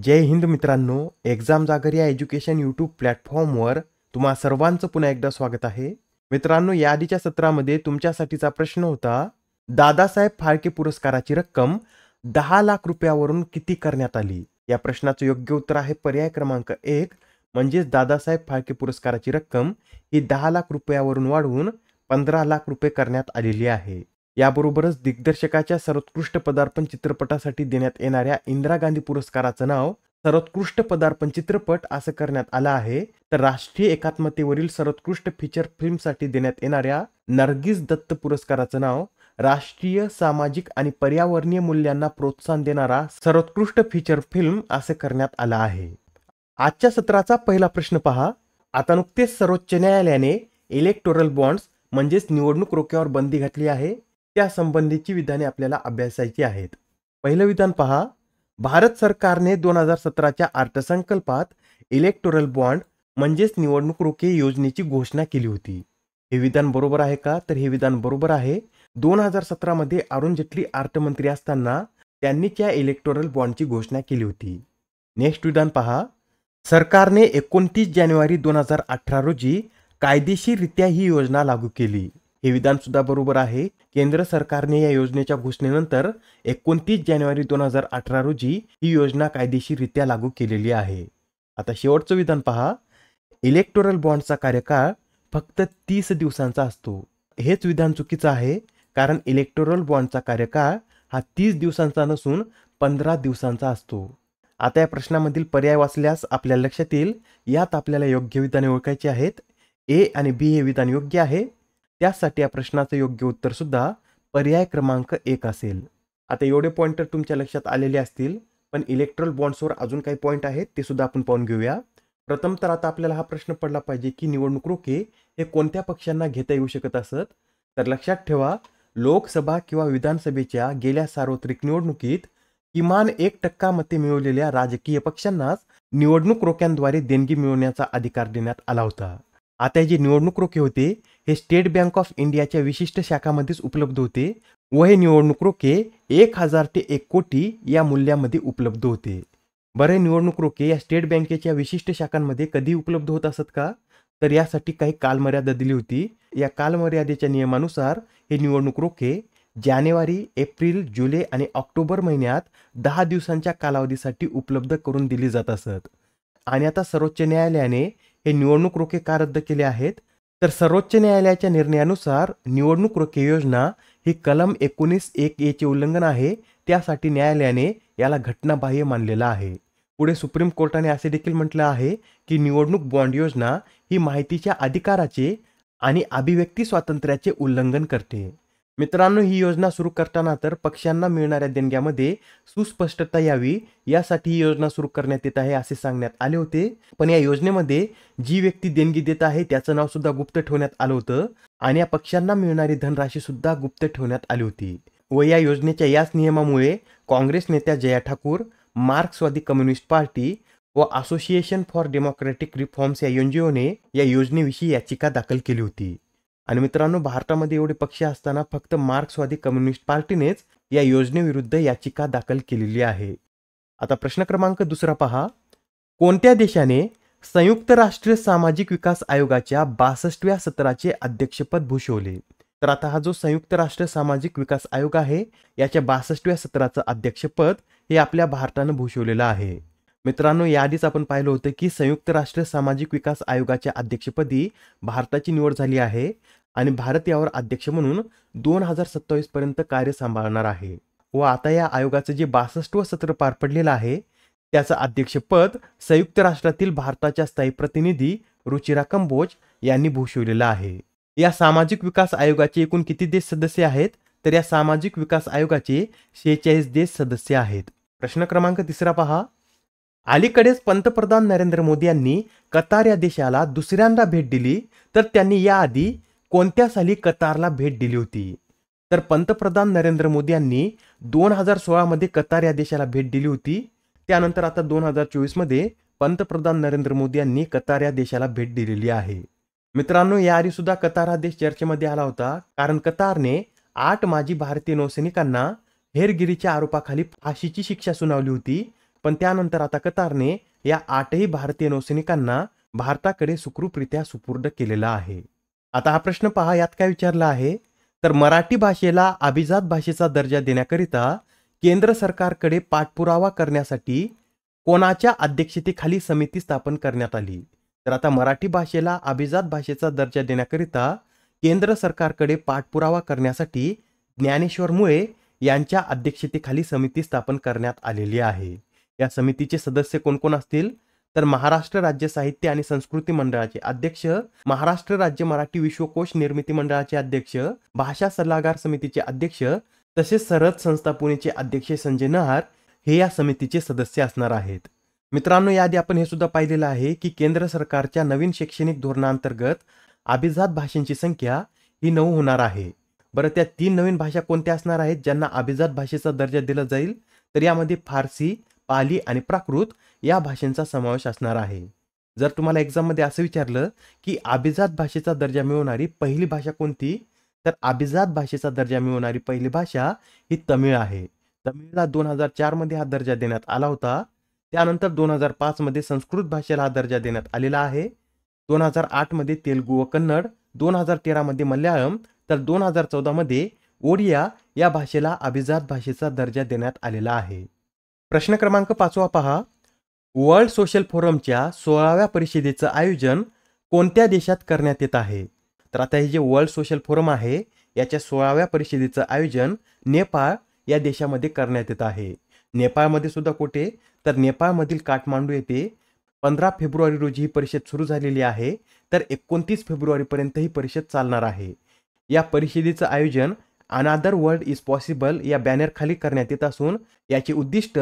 जय हिंद मित्रांनो एक्झाम जागर या एज्युकेशन यूट्यूब प्लॅटफॉर्मवर तुम्हा सर्वांचं पुन्हा एकदा स्वागत आहे मित्रांनो या आधीच्या सत्रामध्ये तुमच्यासाठीचा प्रश्न होता दादासाहेब फाळके पुरस्काराची रक्कम दहा लाख रुपयावरून किती करण्यात आली या प्रश्नाचं योग्य उत्तर आहे पर्याय क्रमांक एक म्हणजेच दादासाहेब फाळके पुरस्काराची रक्कम ही दहा लाख रुपयावरून वाढवून पंधरा लाख रुपये करण्यात आलेली आहे याबरोबरच दिग्दर्शकाच्या सर्वोत्कृष्ट पदार्पण चित्रपटासाठी देण्यात येणाऱ्या इंदिरा गांधी पुरस्काराचं नाव सर्वोत्कृष्ट पदार्पण चित्रपट असं करण्यात आलं आहे तर राष्ट्रीय एकात्मतेवरील सर्वोत्कृष्ट फीचर फिल्मसाठी देण्यात येणाऱ्या नरगिस दत्त पुरस्काराचं नाव राष्ट्रीय सामाजिक आणि पर्यावरणीय मूल्यांना प्रोत्साहन देणारा सर्वोत्कृष्ट फीचर फिल्म असं करण्यात आला आहे आजच्या सत्राचा पहिला प्रश्न पहा आता नुकतेच सर्वोच्च न्यायालयाने इलेक्टोरल बॉन्ड्स म्हणजेच निवडणूक रोख्यावर बंदी घातली आहे त्यासंबंधीची संबंधीची विधाने आपल्याला अभ्यासायची आहेत पहिलं विधान पहा भारत सरकारने दोन हजार सतराच्या अर्थसंकल्पात इलेक्टोरल बॉन्ड म्हणजेच निवडणूक रोखे योजनेची घोषणा केली होती हे विधान बरोबर आहे का तर हे विधान बरोबर आहे दोन हजार सतरामध्ये अरुण जेटली अर्थमंत्री असताना त्यांनी त्या इलेक्टोरल बॉन्डची घोषणा केली होती नेक्स्ट विधान पहा सरकारने एकोणतीस जानेवारी दोन हजार अठरा रोजी कायदेशीररित्या ही योजना लागू केली हे विधान सुद्धा बरोबर आहे केंद्र सरकारने या योजनेच्या घोषणेनंतर एकोणतीस जानेवारी दोन हजार अठरा रोजी ही योजना कायदेशीररित्या लागू केलेली आहे आता शेवटचं विधान पहा इलेक्टोरल बॉन्डचा कार्यकाळ फक्त तीस दिवसांचा असतो हेच विधान चुकीचं आहे कारण इलेक्टोरल बॉन्डचा कार्यकाळ हा तीस दिवसांचा नसून पंधरा दिवसांचा असतो आता या प्रश्नामधील पर्याय वाचल्यास आपल्या लक्षात येईल यात आपल्याला योग्य विधाने ओळखायची आहेत ए आणि बी हे विधान योग्य आहे त्यासाठी या प्रश्नाचं योग्य उत्तर सुद्धा पर्याय क्रमांक एक असेल आता एवढे पॉईंट तर तुमच्या लक्षात आलेले असतील पण इलेक्ट्रॉल बॉन्ड्सवर अजून काही पॉईंट आहेत ते सुद्धा आपण पाहून घेऊया प्रथम तर आता आपल्याला हा प्रश्न पडला पाहिजे की निवडणूक रोखे हे कोणत्या पक्षांना घेता येऊ शकत असत तर लक्षात ठेवा लोकसभा किंवा विधानसभेच्या गेल्या सार्वत्रिक निवडणुकीत किमान एक टक्का मते मिळवलेल्या राजकीय पक्षांनाच निवडणूक रोख्यांद्वारे देणगी मिळवण्याचा अधिकार देण्यात आला होता आता हे जे निवडणूक रोखे होते हे स्टेट बँक ऑफ इंडियाच्या विशिष्ट शाखामध्येच उपलब्ध होते व हे निवडणूक रोखे एक हजार ते एक कोटी या मूल्यामध्ये उपलब्ध होते बरे निवडणूक रोखे या स्टेट बँकेच्या विशिष्ट शाखांमध्ये कधी उपलब्ध होत असत का तर यासाठी काही कालमर्यादा दिली होती या कालमर्यादेच्या नियमानुसार हे निवडणूक रोखे जानेवारी एप्रिल जुलै आणि ऑक्टोबर महिन्यात दहा दिवसांच्या कालावधीसाठी उपलब्ध करून दिली जात असत आणि आता सर्वोच्च न्यायालयाने हे निवडणूक रोखे का रद्द केले आहेत तर सर्वोच्च न्यायालयाच्या निर्णयानुसार निवडणूक रोखे योजना ही कलम एकोणीस एक एचे उल्लंघन आहे त्यासाठी न्यायालयाने याला घटनाबाह्य मानलेलं आहे पुढे सुप्रीम कोर्टाने असे देखील म्हटलं आहे की निवडणूक बॉन्ड योजना ही माहितीच्या अधिकाराचे आणि अभिव्यक्ती स्वातंत्र्याचे उल्लंघन करते मित्रांनो ही योजना सुरू करताना तर पक्ष्यांना मिळणाऱ्या देणग्यामध्ये सुस्पष्टता यावी यासाठी ही योजना सुरू करण्यात येत आहे असे सांगण्यात आले होते पण या योजनेमध्ये जी व्यक्ती देणगी देत आहे त्याचं नाव सुद्धा गुप्त ठेवण्यात आलं होतं आणि या पक्ष्यांना मिळणारी धनराशी सुद्धा गुप्त ठेवण्यात आली होती व या योजनेच्या याच नियमामुळे काँग्रेस नेत्या जया ठाकूर मार्क्सवादी कम्युनिस्ट पार्टी व असोसिएशन फॉर डेमोक्रॅटिक रिफॉर्म्स या एनजीओने या योजनेविषयी याचिका दाखल केली होती आणि मित्रांनो भारतामध्ये एवढे पक्ष असताना फक्त मार्क्सवादी कम्युनिस्ट पार्टीनेच या योजनेविरुद्ध याचिका दाखल केलेली आहे आता प्रश्न क्रमांक दुसरा पहा कोणत्या देशाने संयुक्त राष्ट्रीय सामाजिक विकास आयोगाच्या बासष्टव्या सत्राचे अध्यक्षपद भूषवले तर आता हा जो संयुक्त राष्ट्र सामाजिक विकास आयोग आहे याच्या बासष्टव्या सत्राचं अध्यक्षपद हे आपल्या भारतानं भूषवलेलं आहे मित्रांनो याआधीच आपण पाहिलं होतं की संयुक्त राष्ट्र सामाजिक विकास आयोगाच्या अध्यक्षपदी भारताची निवड झाली आहे आणि भारत यावर अध्यक्ष म्हणून दोन हजार पर्यंत कार्य सांभाळणार आहे व आता या आयोगाचं जे बासष्टवं सत्र पार पडलेलं आहे त्याचं अध्यक्षपद संयुक्त राष्ट्रातील भारताच्या स्थायी प्रतिनिधी रुचिरा कंबोज यांनी भूषविलेलं आहे या सामाजिक विकास आयोगाचे एकूण किती देश सदस्य आहेत तर या सामाजिक विकास आयोगाचे शेहेचाळीस देश सदस्य आहेत प्रश्न क्रमांक तिसरा पहा अलीकडेच पंतप्रधान नरेंद्र मोदी यांनी कतार या देशाला दुसऱ्यांदा भेट दिली तर त्यांनी याआधी कोणत्या साली कतारला भेट दिली होती तर पंतप्रधान नरेंद्र मोदी यांनी दोन हजार सोळामध्ये कतार या देशाला भेट दिली होती त्यानंतर आता दोन हजार चोवीसमध्ये पंतप्रधान नरेंद्र मोदी यांनी कतार या देशाला भेट दिलेली आहे मित्रांनो याआधी सुद्धा कतार हा देश चर्चेमध्ये आला होता कारण कतारने आठ माजी भारतीय नौसैनिकांना हेरगिरीच्या आरोपाखाली फाशीची शिक्षा सुनावली होती पण त्यानंतर आता कतारने या आठही भारतीय नौसैनिकांना भारताकडे सुखरूपरित्या सुपूर्द केलेला आहे आता हा प्रश्न पहा यात काय विचारला आहे तर मराठी भाषेला अभिजात भाषेचा दर्जा देण्याकरिता केंद्र सरकारकडे पाठपुरावा करण्यासाठी कोणाच्या अध्यक्षतेखाली समिती स्थापन करण्यात आली तर आता मराठी भाषेला अभिजात भाषेचा दर्जा देण्याकरिता केंद्र सरकारकडे पाठपुरावा करण्यासाठी ज्ञानेश्वर मुळे यांच्या अध्यक्षतेखाली समिती स्थापन करण्यात आलेली आहे या समितीचे सदस्य कोण कोण असतील तर महाराष्ट्र राज्य साहित्य आणि संस्कृती मंडळाचे अध्यक्ष महाराष्ट्र राज्य मराठी विश्वकोश निर्मिती मंडळाचे अध्यक्ष भाषा सल्लागार समितीचे अध्यक्ष तसेच सरद संस्था पुणेचे अध्यक्ष संजय नहार हे या समितीचे सदस्य असणार आहेत मित्रांनो याआधी आपण हे सुद्धा पाहिलेलं आहे की केंद्र सरकारच्या नवीन शैक्षणिक धोरणांतर्गत अभिजात भाषेची संख्या ही नऊ होणार आहे बरं त्या तीन नवीन भाषा कोणत्या असणार आहेत ज्यांना अभिजात भाषेचा दर्जा दिला जाईल तर यामध्ये फारसी पाली आणि प्राकृत या भाषेंचा समावेश असणार आहे जर तुम्हाला एक्झाममध्ये असं विचारलं की अभिजात भाषेचा दर्जा मिळवणारी पहिली भाषा कोणती तर अभिजात भाषेचा दर्जा मिळवणारी पहिली भाषा ही तमिळ आहे तमिळला दोन हजार चारमध्ये हा दर्जा देण्यात आला होता त्यानंतर दोन हजार पाचमध्ये संस्कृत भाषेला हा दर्जा देण्यात आलेला आहे दोन हजार आठमध्ये तेलगू व कन्नड दोन हजार तेरामध्ये मल्याळम तर दोन हजार चौदामध्ये ओडिया या भाषेला अभिजात भाषेचा दर्जा देण्यात आलेला आहे प्रश्न क्रमांक पाचवा पहा वर्ल्ड सोशल फोरमच्या सोळाव्या परिषदेचं आयोजन कोणत्या देशात करण्यात येत आहे तर आता हे जे वर्ल्ड सोशल फोरम आहे याच्या सोळाव्या परिषदेचं आयोजन नेपाळ या देशामध्ये करण्यात येत आहे नेपाळमध्ये सुद्धा कुठे तर नेपाळमधील काठमांडू येथे पंधरा फेब्रुवारी रोजी ही परिषद सुरू झालेली आहे तर एकोणतीस फेब्रुवारीपर्यंत ही परिषद चालणार आहे या परिषदेचं आयोजन अनादर वर्ल्ड इज पॉसिबल या बॅनर खाली करण्यात येत असून याचे उद्दिष्ट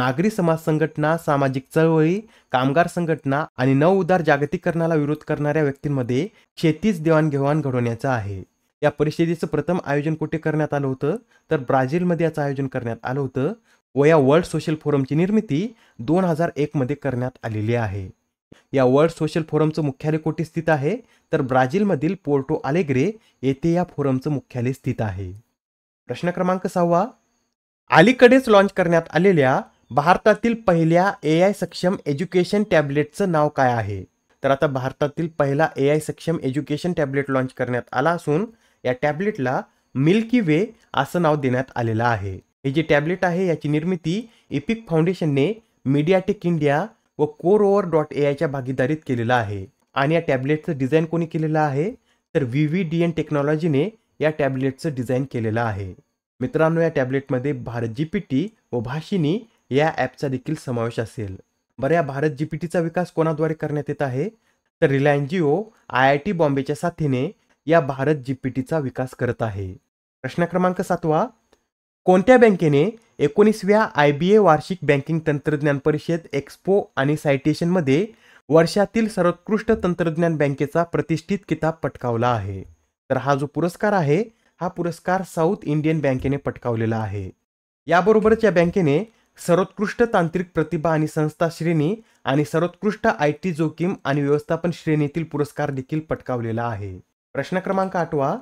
नागरी समाज संघटना सामाजिक चळवळी कामगार संघटना आणि नवउदार उदार विरोध करणाऱ्या व्यक्तींमध्ये शेतीच देवाणघेवाण घडवण्याचं आहे या परिषदेचं प्रथम आयोजन कुठे करण्यात आलं होतं तर ब्राझीलमध्ये याचं आयोजन करण्यात आलं होतं व या वर्ल्ड सोशल फोरमची निर्मिती दोन हजार एकमध्ये करण्यात आलेली आहे या वर्ल्ड सोशल फोरमचं मुख्यालय कोठे स्थित आहे तर ब्राझीलमधील पोर्टो आलेग्रे येथे या फोरमचं मुख्यालय स्थित आहे प्रश्न क्रमांक सहावा अलीकडेच लॉन्च करण्यात आलेल्या भारतातील पहिल्या ए आय सक्षम एज्युकेशन टॅबलेटचं नाव काय आहे तर आता भारतातील पहिला ए आय सक्षम एज्युकेशन टॅबलेट लॉन्च करण्यात आला असून या टॅबलेटला मिल्की वे असं नाव देण्यात आलेलं आहे हे जे टॅबलेट आहे याची निर्मिती इपिक फाउंडेशनने मीडियाटेक इंडिया व कोर ओवर डॉट ए आयच्या भागीदारीत केलेला आहे आणि या टॅबलेटचं डिझाईन कोणी केलेलं आहे तर व्ही व्ही डी एन टेक्नॉलॉजीने या टॅबलेटचं डिझाईन केलेलं आहे मित्रांनो या टॅबलेटमध्ये भारत जी पी टी व भाषिनी या ॲपचा देखील समावेश असेल बरं या भारत जी पी टीचा विकास कोणाद्वारे करण्यात येत आहे तर Reliance Jio I I T बॉम्बेच्या साथीने या भारत जी पी टीचा विकास करत आहे प्रश्न क्रमांक सातवा कोणत्या बँकेने एकोणीसव्या आय बी ए वार्षिक बँकिंग तंत्रज्ञान परिषद एक्स्पो आणि सायटेशनमध्ये वर्षातील सर्वोत्कृष्ट तंत्रज्ञान बँकेचा प्रतिष्ठित किताब पटकावला आहे तर हा जो पुरस्कार आहे हा पुरस्कार साऊथ इंडियन बँकेने पटकावलेला आहे याबरोबरच या बँकेने सर्वोत्कृष्ट तांत्रिक प्रतिभा आणि संस्था श्रेणी आणि सर्वोत्कृष्ट आय टी जोखीम आणि व्यवस्थापन श्रेणीतील पुरस्कार देखील पटकावलेला आहे प्रश्न क्रमांक आठवा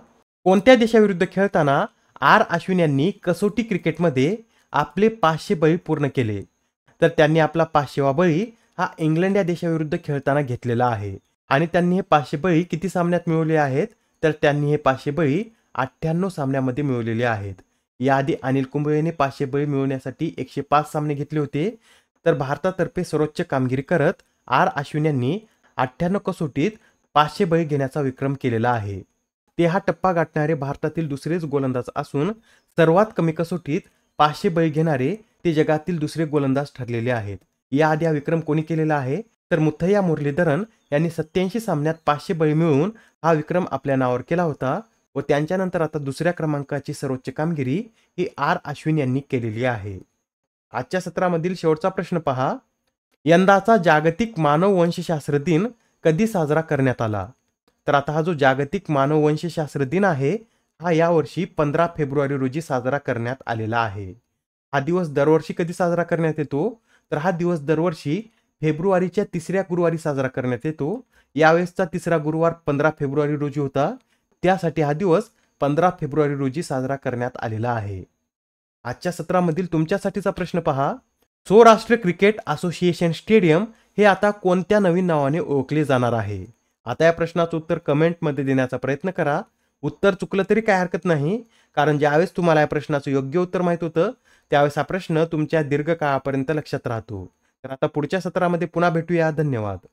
कोणत्या देशाविरुद्ध खेळताना आर अश्विन यांनी कसोटी क्रिकेटमध्ये आपले पाचशे बळी पूर्ण केले तर त्यांनी आपला पाचशेवा बळी हा इंग्लंड या देशाविरुद्ध खेळताना घेतलेला आहे आणि त्यांनी हे पाचशे बळी किती सामन्यात मिळवले आहेत तर त्यांनी हे पाचशे बळी अठ्ठ्याण्णव सामन्यामध्ये मिळवलेले आहेत याआधी अनिल कुंबळे यांनी पाचशे बळी मिळवण्यासाठी एकशे पाच सामने घेतले होते तर भारतातर्फे सर्वोच्च कामगिरी करत आर अश्विन यांनी अठ्ठ्याण्णव कसोटीत पाचशे बळी घेण्याचा विक्रम केलेला आहे ते हा टप्पा गाठणारे भारतातील दुसरेच गोलंदाज असून सर्वात कमी कसोटीत पाचशे बळी घेणारे ते जगातील दुसरे गोलंदाज ठरलेले आहेत याआधी हा विक्रम कोणी केलेला आहे तर मुथय्या मुरलीधरन यांनी सत्याऐंशी सामन्यात पाचशे बळी मिळवून हा विक्रम आपल्या नावावर केला होता व त्यांच्यानंतर आता दुसऱ्या क्रमांकाची सर्वोच्च कामगिरी ही आर अश्विन यांनी केलेली आहे आजच्या सत्रामधील शेवटचा प्रश्न पहा यंदाचा जागतिक मानव वंशशास्त्र दिन कधी साजरा करण्यात आला तर आता हा जो जागतिक मानववंशशास्त्र दिन आहे हा यावर्षी पंधरा फेब्रुवारी रोजी साजरा करण्यात आलेला आहे हा दिवस दरवर्षी कधी साजरा करण्यात येतो तर हा दिवस दरवर्षी फेब्रुवारीच्या तिसऱ्या गुरुवारी साजरा करण्यात येतो यावेळेसचा तिसरा गुरुवार पंधरा फेब्रुवारी रोजी होता त्यासाठी हा दिवस पंधरा फेब्रुवारी रोजी साजरा करण्यात आलेला आहे आजच्या सत्रामधील तुमच्यासाठीचा प्रश्न पहा सौराष्ट्र क्रिकेट असोसिएशन स्टेडियम हे आता कोणत्या नवीन नावाने ओळखले जाणार आहे आता या प्रश्नाचं उत्तर कमेंटमध्ये देण्याचा प्रयत्न करा उत्तर चुकलं तरी काय हरकत नाही कारण ज्यावेळेस तुम्हाला या प्रश्नाचं योग्य उत्तर माहीत होतं त्यावेळेस हा प्रश्न तुमच्या दीर्घकाळापर्यंत लक्षात राहतो तर आता पुढच्या सत्रामध्ये पुन्हा भेटूया धन्यवाद